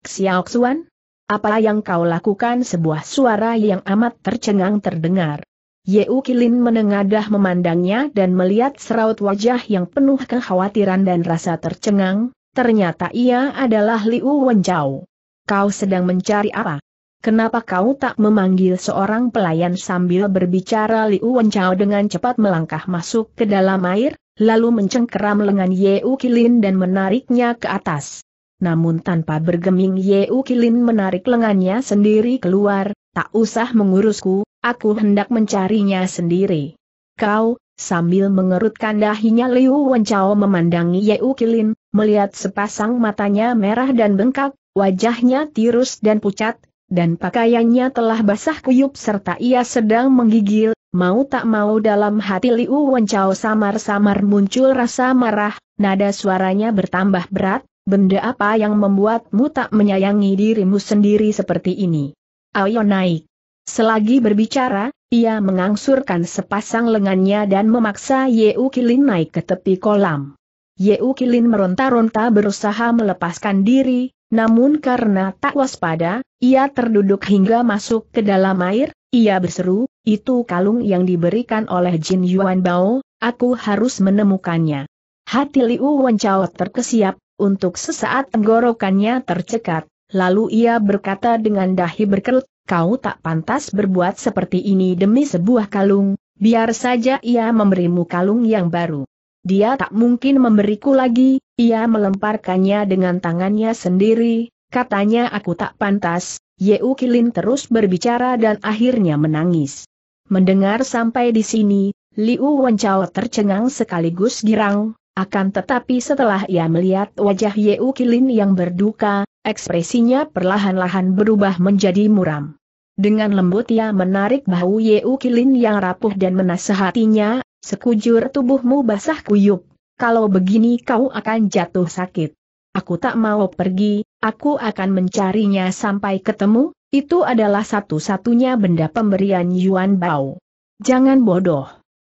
Xiao Xuan? Apa yang kau lakukan sebuah suara yang amat tercengang terdengar. Yeu Kilin menengadah memandangnya dan melihat seraut wajah yang penuh kekhawatiran dan rasa tercengang, ternyata ia adalah Liu Wenjau. Kau sedang mencari apa? Kenapa kau tak memanggil seorang pelayan sambil berbicara Liu Wenchao dengan cepat melangkah masuk ke dalam air, lalu mencengkeram lengan U Kilin dan menariknya ke atas. Namun tanpa bergeming U Kilin menarik lengannya sendiri keluar, tak usah mengurusku, aku hendak mencarinya sendiri. Kau, sambil mengerutkan dahinya Liu Wenchao memandangi U Kilin, melihat sepasang matanya merah dan bengkak, wajahnya tirus dan pucat, dan pakaiannya telah basah kuyup serta ia sedang menggigil, mau tak mau dalam hati Liu Wenchao samar-samar muncul rasa marah, nada suaranya bertambah berat, benda apa yang membuatmu tak menyayangi dirimu sendiri seperti ini? Ayo naik. Selagi berbicara, ia mengangsurkan sepasang lengannya dan memaksa Yeu Kilin naik ke tepi kolam. Yeu Kilin meronta-ronta berusaha melepaskan diri, namun karena tak waspada, ia terduduk hingga masuk ke dalam air, ia berseru, itu kalung yang diberikan oleh Jin Yuan Bao, aku harus menemukannya. Hati Liu Wenchao terkesiap, untuk sesaat tenggorokannya tercekat, lalu ia berkata dengan dahi berkerut, kau tak pantas berbuat seperti ini demi sebuah kalung, biar saja ia memberimu kalung yang baru. Dia tak mungkin memberiku lagi, ia melemparkannya dengan tangannya sendiri, katanya aku tak pantas, Yeu Kilin terus berbicara dan akhirnya menangis. Mendengar sampai di sini, Liu Wenchao tercengang sekaligus girang, akan tetapi setelah ia melihat wajah Yeu Kilin yang berduka, ekspresinya perlahan-lahan berubah menjadi muram. Dengan lembut ia menarik bahu Yeu Kilin yang rapuh dan menasehatinya, Sekujur tubuhmu basah kuyup. Kalau begini kau akan jatuh sakit. Aku tak mau pergi, aku akan mencarinya sampai ketemu, itu adalah satu-satunya benda pemberian Yuan Bao. Jangan bodoh.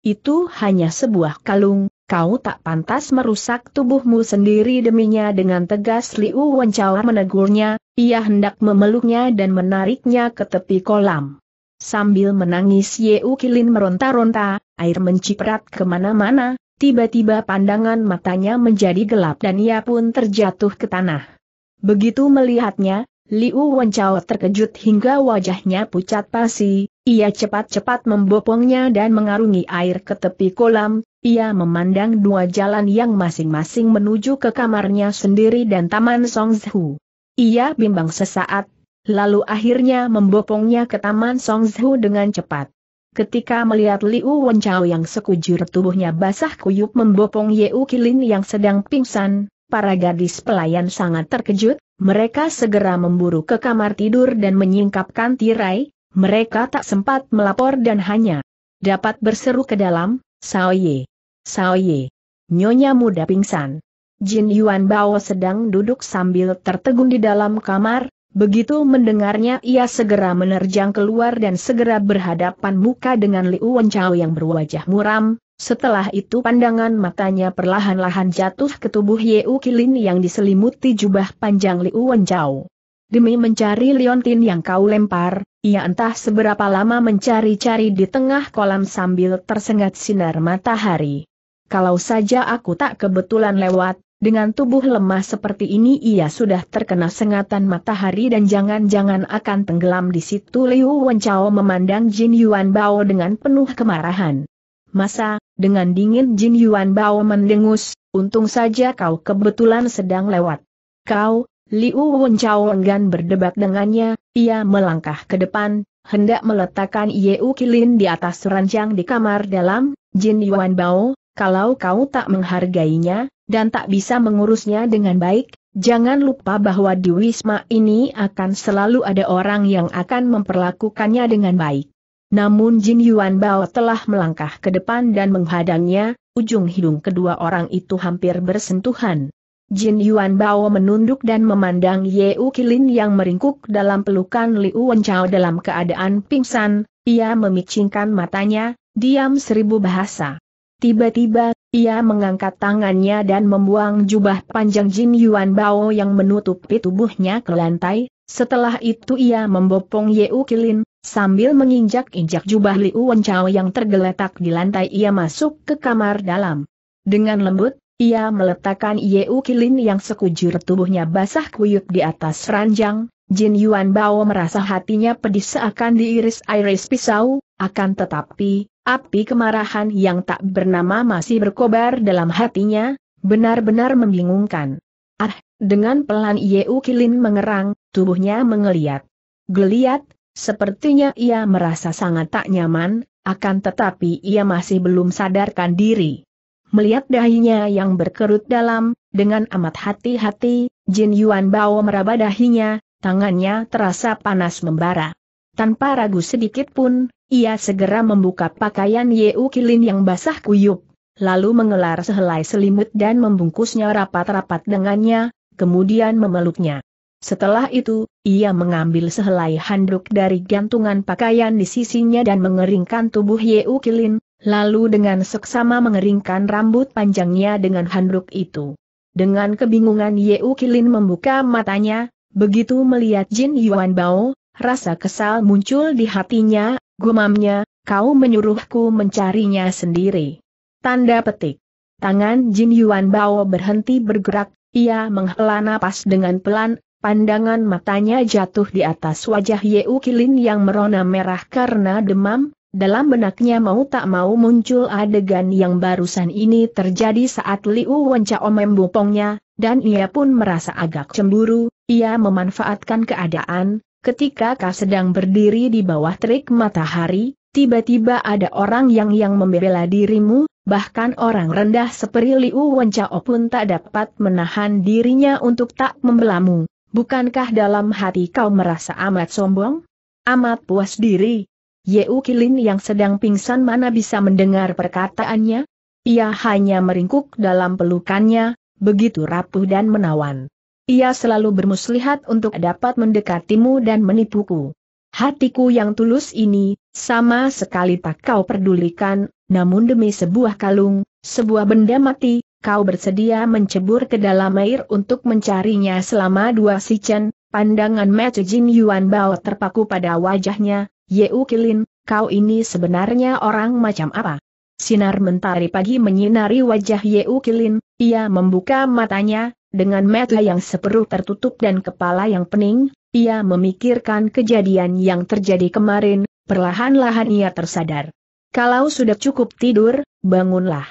Itu hanya sebuah kalung, kau tak pantas merusak tubuhmu sendiri deminya dengan tegas Liu Chao menegurnya, ia hendak memeluknya dan menariknya ke tepi kolam. Sambil menangis Ye Kilin meronta-ronta, air menciprat kemana-mana, tiba-tiba pandangan matanya menjadi gelap dan ia pun terjatuh ke tanah. Begitu melihatnya, Liu Wenchao terkejut hingga wajahnya pucat pasi, ia cepat-cepat membopongnya dan mengarungi air ke tepi kolam, ia memandang dua jalan yang masing-masing menuju ke kamarnya sendiri dan Taman Songzhu. Ia bimbang sesaat, lalu akhirnya membopongnya ke Taman Songzhu dengan cepat. Ketika melihat Liu Wenchao yang sekujur tubuhnya basah kuyup membopong Yeu Kilin yang sedang pingsan, para gadis pelayan sangat terkejut, mereka segera memburu ke kamar tidur dan menyingkapkan tirai, mereka tak sempat melapor dan hanya dapat berseru ke dalam, "Sao Ye, Sao Ye, nyonya muda pingsan. Jin Yuan Bao sedang duduk sambil tertegun di dalam kamar, Begitu mendengarnya ia segera menerjang keluar dan segera berhadapan muka dengan Liu Wenchao yang berwajah muram, setelah itu pandangan matanya perlahan-lahan jatuh ke tubuh Yeu Kilin yang diselimuti jubah panjang Liu Wenchao. Demi mencari liontin yang kau lempar, ia entah seberapa lama mencari-cari di tengah kolam sambil tersengat sinar matahari. Kalau saja aku tak kebetulan lewat, dengan tubuh lemah seperti ini ia sudah terkena sengatan matahari dan jangan-jangan akan tenggelam di situ Liu Wenchao memandang Jin Yuan Bao dengan penuh kemarahan. Masa, dengan dingin Jin Yuan Bao mendengus, untung saja kau kebetulan sedang lewat. Kau, Liu Wenchao enggan berdebat dengannya, ia melangkah ke depan, hendak meletakkan Yeu Kilin di atas ranjang di kamar dalam, Jin Yuan Bao, kalau kau tak menghargainya, dan tak bisa mengurusnya dengan baik, jangan lupa bahwa di Wisma ini akan selalu ada orang yang akan memperlakukannya dengan baik. Namun Jin Yuan Bao telah melangkah ke depan dan menghadangnya, ujung hidung kedua orang itu hampir bersentuhan. Jin Yuan Bao menunduk dan memandang Ye U Kilin yang meringkuk dalam pelukan Liu Wenchao dalam keadaan pingsan, ia memicingkan matanya, diam seribu bahasa. Tiba-tiba ia mengangkat tangannya dan membuang jubah panjang Jin Yuan Bao yang menutupi tubuhnya ke lantai, setelah itu ia membopong U Kilin, sambil menginjak-injak jubah Liu Wenchao yang tergeletak di lantai ia masuk ke kamar dalam. Dengan lembut, ia meletakkan U Kilin yang sekujur tubuhnya basah kuyup di atas ranjang, Jin Yuan Bao merasa hatinya pedih seakan diiris-iris pisau, akan tetapi, api kemarahan yang tak bernama masih berkobar dalam hatinya, benar-benar membingungkan. Ah, dengan pelan Yeu Kilin mengerang, tubuhnya mengeliat. Geliat, sepertinya ia merasa sangat tak nyaman, akan tetapi ia masih belum sadarkan diri. Melihat dahinya yang berkerut dalam, dengan amat hati-hati, Jin Yuan Bao meraba dahinya, tangannya terasa panas membara. Tanpa ragu sedikit pun, ia segera membuka pakaian Yeu Kilin yang basah kuyup, lalu mengelar sehelai selimut dan membungkusnya rapat-rapat dengannya, kemudian memeluknya. Setelah itu, ia mengambil sehelai handuk dari gantungan pakaian di sisinya dan mengeringkan tubuh Yeu Kilin, lalu dengan seksama mengeringkan rambut panjangnya dengan handuk itu. Dengan kebingungan Yeu Kilin membuka matanya, begitu melihat Jin Yuan Bao, Rasa kesal muncul di hatinya, gumamnya, kau menyuruhku mencarinya sendiri. Tanda petik. Tangan Jin Yuan Bao berhenti bergerak, ia menghela napas dengan pelan, pandangan matanya jatuh di atas wajah Yeu Kilin yang merona merah karena demam, dalam benaknya mau tak mau muncul adegan yang barusan ini terjadi saat Liu Wencao membopongnya, dan ia pun merasa agak cemburu, ia memanfaatkan keadaan, ketika kau sedang berdiri di bawah terik matahari, tiba-tiba ada orang yang yang membela dirimu, bahkan orang rendah seperti Liu Wencao pun tak dapat menahan dirinya untuk tak membelamu. Bukankah dalam hati kau merasa amat sombong? Amat puas diri? Yeu Kilin yang sedang pingsan mana bisa mendengar perkataannya? Ia hanya meringkuk dalam pelukannya, begitu rapuh dan menawan. Ia selalu bermuslihat untuk dapat mendekatimu dan menipuku. Hatiku yang tulus ini, sama sekali tak kau pedulikan, namun demi sebuah kalung, sebuah benda mati, kau bersedia mencebur ke dalam air untuk mencarinya selama dua sichen, pandangan Mace Jin Yuan Bao terpaku pada wajahnya, Yeu Kilin, kau ini sebenarnya orang macam apa? Sinar mentari pagi menyinari wajah Yeu Kilin, ia membuka matanya, dengan mata yang seperuh tertutup dan kepala yang pening, ia memikirkan kejadian yang terjadi kemarin, perlahan-lahan ia tersadar. Kalau sudah cukup tidur, bangunlah.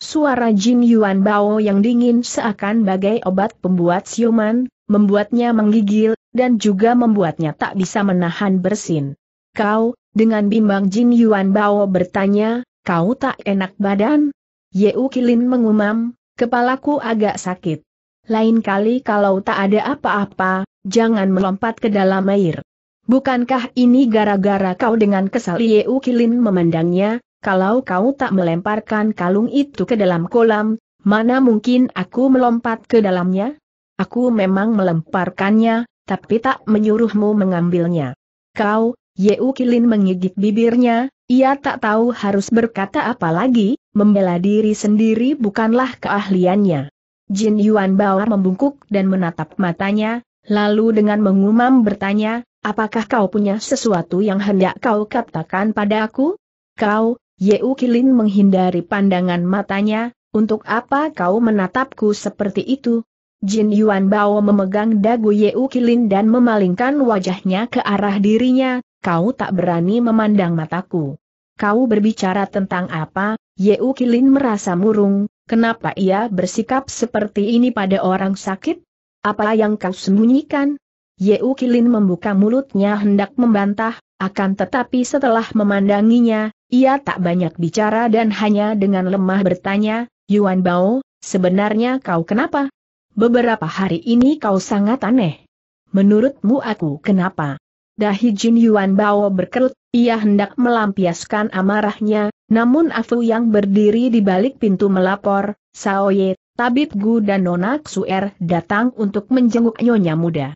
Suara Jin Yuan Bao yang dingin seakan bagai obat pembuat siuman, membuatnya menggigil, dan juga membuatnya tak bisa menahan bersin. Kau, dengan bimbang Jin Yuan Bao bertanya, kau tak enak badan? Yeu Kilin mengumam, kepalaku agak sakit. Lain kali kalau tak ada apa-apa, jangan melompat ke dalam air. Bukankah ini gara-gara kau dengan kesal Yeu Kilin memandangnya, kalau kau tak melemparkan kalung itu ke dalam kolam, mana mungkin aku melompat ke dalamnya? Aku memang melemparkannya, tapi tak menyuruhmu mengambilnya. Kau, Yeu Kilin menggigit bibirnya, ia tak tahu harus berkata apa lagi, membela diri sendiri bukanlah keahliannya. Jin Yuan Bao membungkuk dan menatap matanya, lalu dengan mengumam bertanya, apakah kau punya sesuatu yang hendak kau katakan pada aku? Kau, U Kilin menghindari pandangan matanya, untuk apa kau menatapku seperti itu? Jin Yuan Bao memegang dagu U Kilin dan memalingkan wajahnya ke arah dirinya, kau tak berani memandang mataku. Kau berbicara tentang apa? U Kilin merasa murung, Kenapa ia bersikap seperti ini pada orang sakit? Apa yang kau sembunyikan? Yeu Kilin membuka mulutnya hendak membantah, akan tetapi setelah memandanginya, ia tak banyak bicara dan hanya dengan lemah bertanya, Yuan Bao, sebenarnya kau kenapa? Beberapa hari ini kau sangat aneh. Menurutmu aku kenapa? Dahi Jin Yuan Bao berkerut, ia hendak melampiaskan amarahnya, namun Afu yang berdiri di balik pintu melapor, Saoye, Tabib Gu dan Nona Xuer datang untuk menjenguk nyonya muda.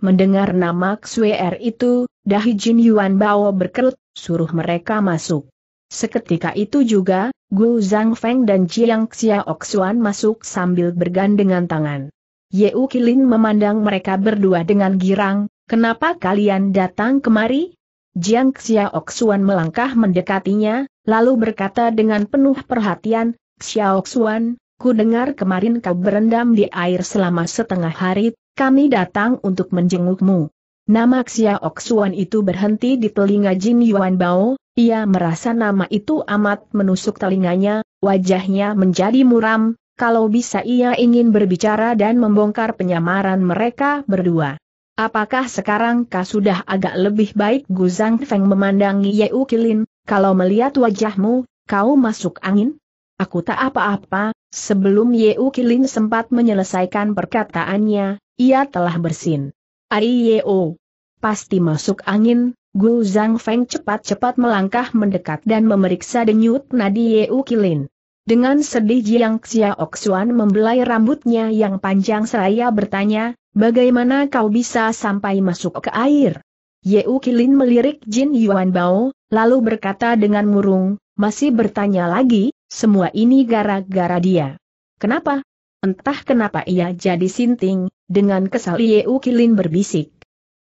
Mendengar nama Xuer itu, dahi Jin Yuan Bao berkerut, suruh mereka masuk. Seketika itu juga, Gu Zhang Feng dan Jiang Xiaok Xuan masuk sambil bergandengan tangan. Yeu Kilin memandang mereka berdua dengan girang, kenapa kalian datang kemari? Jiang Xiaoxuan melangkah mendekatinya, lalu berkata dengan penuh perhatian, Xiaoxuan, ku dengar kemarin kau berendam di air selama setengah hari, kami datang untuk menjengukmu. Nama Xiaoxuan itu berhenti di telinga Jin Yuan Bao, ia merasa nama itu amat menusuk telinganya, wajahnya menjadi muram, kalau bisa ia ingin berbicara dan membongkar penyamaran mereka berdua. Apakah sekarang kau sudah agak lebih baik Gu Zhang Feng memandangi Yeu Kilin, kalau melihat wajahmu, kau masuk angin? Aku tak apa-apa, sebelum Yeu Kilin sempat menyelesaikan perkataannya, ia telah bersin. Ari U. pasti masuk angin, Gu Zhang Feng cepat-cepat melangkah mendekat dan memeriksa denyut nadi Yeu Kilin. Dengan sedih Jiang Xiaoxuan membelai rambutnya yang panjang seraya bertanya, bagaimana kau bisa sampai masuk ke air? Ye Kilin melirik Jin Yuan Bao, lalu berkata dengan murung, masih bertanya lagi, semua ini gara-gara dia. Kenapa? Entah kenapa ia jadi sinting, dengan kesal Ye Kilin berbisik.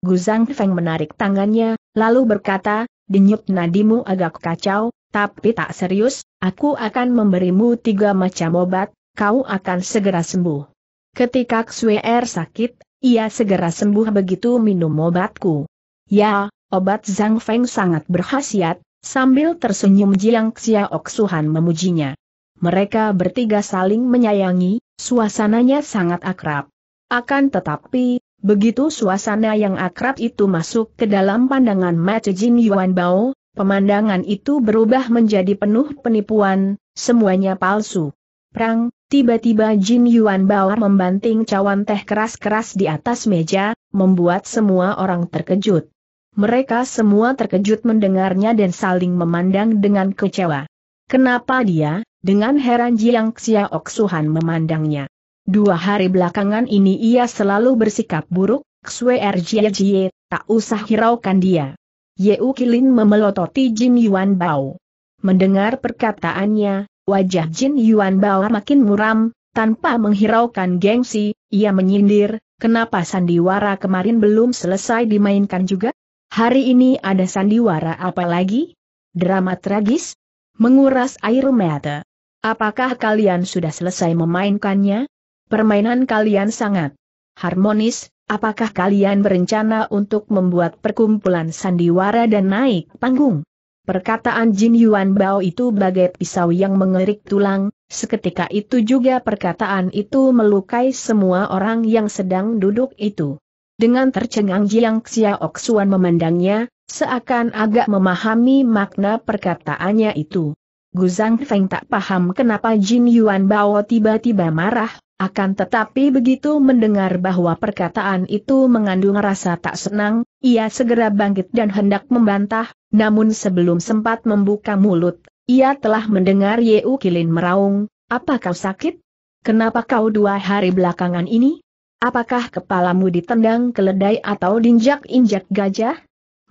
Guzang Feng menarik tangannya, lalu berkata, denyut nadimu agak kacau, tapi tak serius, aku akan memberimu tiga macam obat, kau akan segera sembuh. Ketika Xuer er sakit, ia segera sembuh begitu minum obatku. Ya, obat Zhang Feng sangat berkhasiat, sambil tersenyum Jiang Xiaok Suhan memujinya. Mereka bertiga saling menyayangi, suasananya sangat akrab. Akan tetapi, begitu suasana yang akrab itu masuk ke dalam pandangan Mata Jin Yuan Bao, Pemandangan itu berubah menjadi penuh penipuan, semuanya palsu. Prang, tiba-tiba Jin Yuan Bao membanting cawan teh keras-keras di atas meja, membuat semua orang terkejut. Mereka semua terkejut mendengarnya dan saling memandang dengan kecewa. Kenapa dia, dengan heran Jiang Xiaok Suhan memandangnya. Dua hari belakangan ini ia selalu bersikap buruk, Xue er Jie tak usah hiraukan dia. Yeu Kilin memelototi Jin Yuan Bao. Mendengar perkataannya, wajah Jin Yuan Bao makin muram, tanpa menghiraukan gengsi, ia menyindir, kenapa sandiwara kemarin belum selesai dimainkan juga? Hari ini ada sandiwara apa lagi? Drama tragis? Menguras air mata. Apakah kalian sudah selesai memainkannya? Permainan kalian sangat harmonis, apakah kalian berencana untuk membuat perkumpulan sandiwara dan naik panggung? Perkataan Jin Yuan Bao itu bagai pisau yang mengerik tulang, seketika itu juga perkataan itu melukai semua orang yang sedang duduk itu. Dengan tercengang Jiang Xiaok memandangnya, seakan agak memahami makna perkataannya itu. Guzang Feng tak paham kenapa Jin Yuan Bao tiba-tiba marah, akan tetapi begitu mendengar bahwa perkataan itu mengandung rasa tak senang, ia segera bangkit dan hendak membantah, namun sebelum sempat membuka mulut, ia telah mendengar Yeu Kilin meraung, apa kau sakit? Kenapa kau dua hari belakangan ini? Apakah kepalamu ditendang keledai atau dinjak-injak gajah?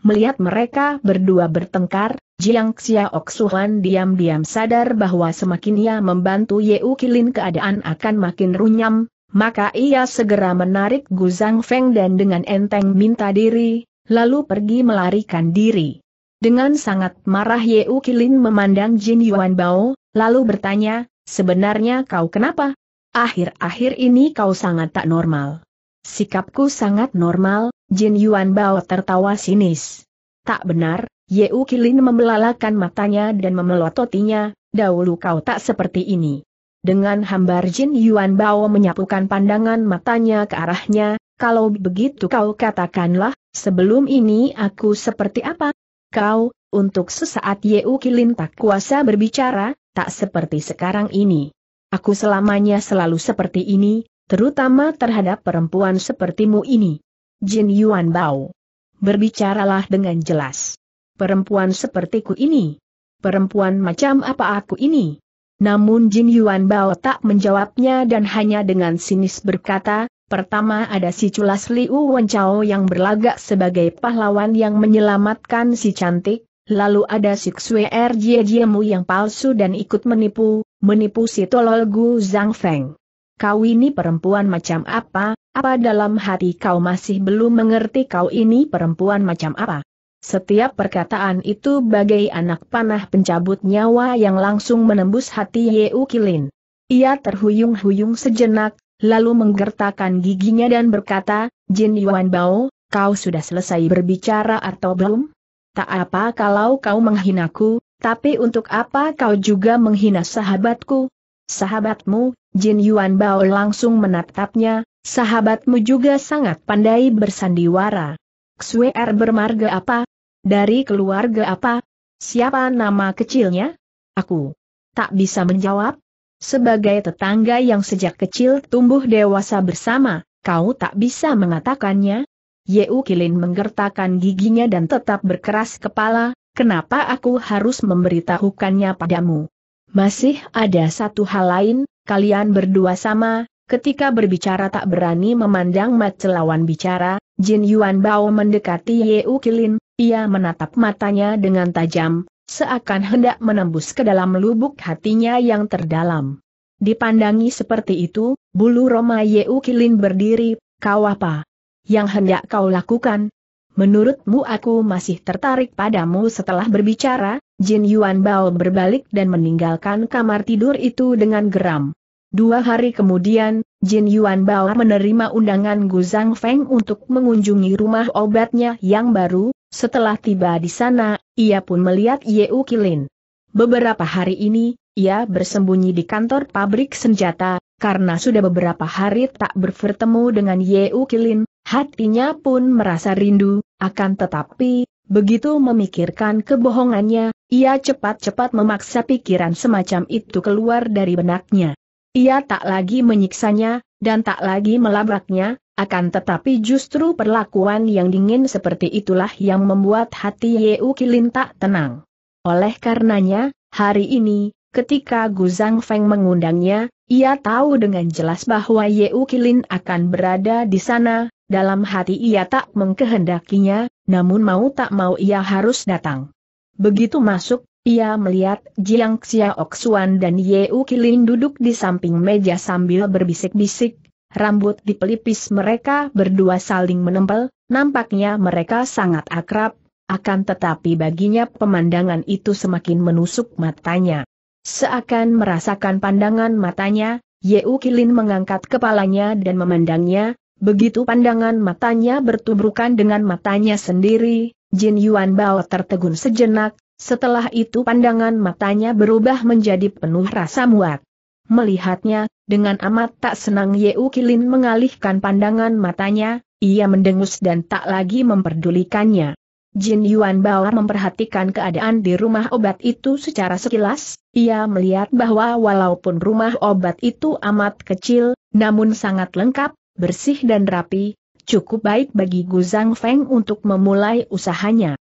Melihat mereka berdua bertengkar, Jiang Xiaok Suhan diam-diam sadar bahwa semakin ia membantu Yeu Kilin keadaan akan makin runyam, maka ia segera menarik Gu Zhang Feng dan dengan enteng minta diri, lalu pergi melarikan diri. Dengan sangat marah Yeu Kilin memandang Jin Yuan Bao, lalu bertanya, sebenarnya kau kenapa? Akhir-akhir ini kau sangat tak normal. Sikapku sangat normal, Jin Yuan Bao tertawa sinis. Tak benar, U Kilin membelalakan matanya dan memelototinya, dahulu kau tak seperti ini. Dengan hambar Jin Yuan Bao menyapukan pandangan matanya ke arahnya, kalau begitu kau katakanlah, sebelum ini aku seperti apa? Kau, untuk sesaat U Kilin tak kuasa berbicara, tak seperti sekarang ini. Aku selamanya selalu seperti ini, terutama terhadap perempuan sepertimu ini. Jin Yuan Bao. Berbicaralah dengan jelas. Perempuan sepertiku ini. Perempuan macam apa aku ini? Namun Jin Yuan Bao tak menjawabnya dan hanya dengan sinis berkata, Pertama ada si culas Liu Wenchao yang berlagak sebagai pahlawan yang menyelamatkan si cantik, lalu ada si Xue Er Jie Jie Mu yang palsu dan ikut menipu, menipu si tolol Gu Zhang Feng kau ini perempuan macam apa, apa dalam hati kau masih belum mengerti kau ini perempuan macam apa? Setiap perkataan itu bagai anak panah pencabut nyawa yang langsung menembus hati Yeu Kilin. Ia terhuyung-huyung sejenak, lalu menggertakkan giginya dan berkata, Jin Yuan Bao, kau sudah selesai berbicara atau belum? Tak apa kalau kau menghinaku, tapi untuk apa kau juga menghina sahabatku, Sahabatmu, Jin Yuan Bao langsung menatapnya, sahabatmu juga sangat pandai bersandiwara. Xuer er bermarga apa? Dari keluarga apa? Siapa nama kecilnya? Aku tak bisa menjawab. Sebagai tetangga yang sejak kecil tumbuh dewasa bersama, kau tak bisa mengatakannya? Yeu Kilin menggertakkan giginya dan tetap berkeras kepala, kenapa aku harus memberitahukannya padamu? Masih ada satu hal lain, kalian berdua sama, ketika berbicara tak berani memandang mata lawan bicara, Jin Yuan Bao mendekati Ye U Kilin, ia menatap matanya dengan tajam, seakan hendak menembus ke dalam lubuk hatinya yang terdalam. Dipandangi seperti itu, bulu Roma Ye U Kilin berdiri, kau apa? Yang hendak kau lakukan? Menurutmu aku masih tertarik padamu setelah berbicara? Jin Yuan Bao berbalik dan meninggalkan kamar tidur itu dengan geram. Dua hari kemudian, Jin Yuan Bao menerima undangan Gu Zhang Feng untuk mengunjungi rumah obatnya yang baru, setelah tiba di sana, ia pun melihat Ye Yeu Kilin. Beberapa hari ini, ia bersembunyi di kantor pabrik senjata, karena sudah beberapa hari tak bertemu dengan Ye Yeu Kilin, hatinya pun merasa rindu, akan tetapi, begitu memikirkan kebohongannya, ia cepat-cepat memaksa pikiran semacam itu keluar dari benaknya. Ia tak lagi menyiksanya, dan tak lagi melabraknya, akan tetapi justru perlakuan yang dingin seperti itulah yang membuat hati Yeu Kilin tak tenang. Oleh karenanya, hari ini, ketika Gu Zhang Feng mengundangnya, ia tahu dengan jelas bahwa Yeu Kilin akan berada di sana, dalam hati ia tak mengkehendakinya, namun mau tak mau ia harus datang. Begitu masuk, ia melihat Jiang Xiaoxuan dan Yeukilin Ukilin duduk di samping meja sambil berbisik-bisik, rambut di pelipis mereka berdua saling menempel, nampaknya mereka sangat akrab, akan tetapi baginya pemandangan itu semakin menusuk matanya. Seakan merasakan pandangan matanya, Yeukilin Ukilin mengangkat kepalanya dan memandangnya, begitu pandangan matanya bertubrukan dengan matanya sendiri, Jin Yuan Bao tertegun sejenak, setelah itu pandangan matanya berubah menjadi penuh rasa muat. Melihatnya, dengan amat tak senang Ye Kilin mengalihkan pandangan matanya, ia mendengus dan tak lagi memperdulikannya. Jin Yuan Bao memperhatikan keadaan di rumah obat itu secara sekilas, ia melihat bahwa walaupun rumah obat itu amat kecil, namun sangat lengkap, bersih dan rapi, cukup baik bagi Gu Zhang Feng untuk memulai usahanya.